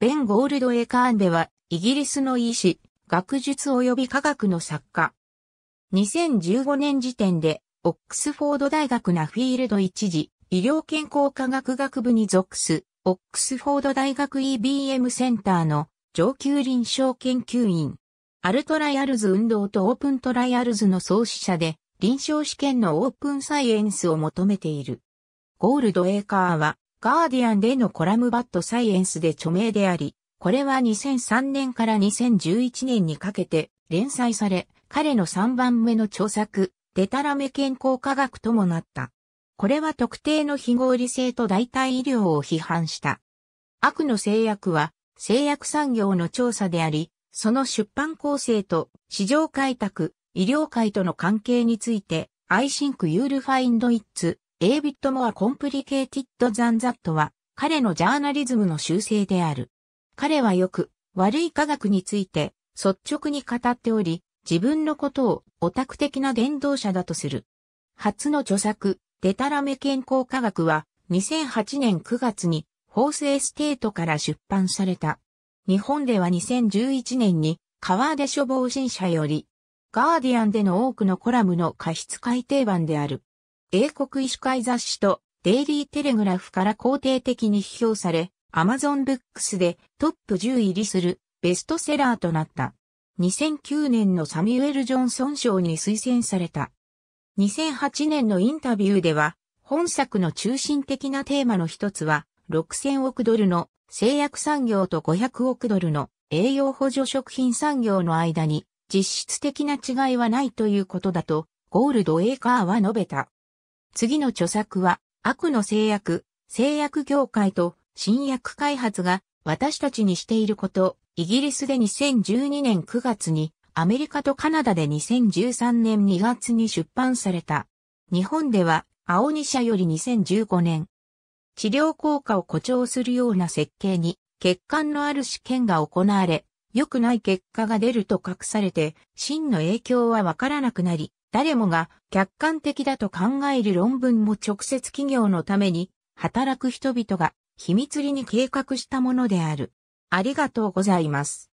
ベン・ゴールド・エカーンベは、イギリスの医師、学術及び科学の作家。2015年時点で、オックスフォード大学ナフィールド一時、医療健康科学学部に属す、オックスフォード大学 EBM センターの上級臨床研究員。アルトライアルズ運動とオープントライアルズの創始者で、臨床試験のオープンサイエンスを求めている。ゴールド・エーカーは、ガーディアンでのコラムバッドサイエンスで著名であり、これは2003年から2011年にかけて連載され、彼の3番目の著作、デタラメ健康科学ともなった。これは特定の非合理性と代替医療を批判した。悪の製薬は製薬産業の調査であり、その出版構成と市場開拓、医療界との関係について、I think you'll find it エイビット・モア・コンプリケイティット・ザン・ザットは、彼のジャーナリズムの修正である。彼はよく、悪い科学について、率直に語っており、自分のことをオタク的な伝道者だとする。初の著作、デタラメ健康科学は、2008年9月に、ホースエステートから出版された。日本では2011年に、川出処方新社より、ガーディアンでの多くのコラムの過失改訂版である。英国医師会雑誌とデイリーテレグラフから肯定的に批評され、アマゾンブックスでトップ10入りするベストセラーとなった。2009年のサミュエル・ジョンソン賞に推薦された。2008年のインタビューでは、本作の中心的なテーマの一つは、6000億ドルの製薬産業と500億ドルの栄養補助食品産業の間に実質的な違いはないということだと、ゴールド・エーカーは述べた。次の著作は、悪の製薬、製薬業界と新薬開発が私たちにしていること、イギリスで2012年9月に、アメリカとカナダで2013年2月に出版された。日本では、青2社より2015年。治療効果を誇張するような設計に、血管のある試験が行われ、良くない結果が出ると隠されて、真の影響はわからなくなり、誰もが客観的だと考える論文も直接企業のために働く人々が秘密裏に計画したものである。ありがとうございます。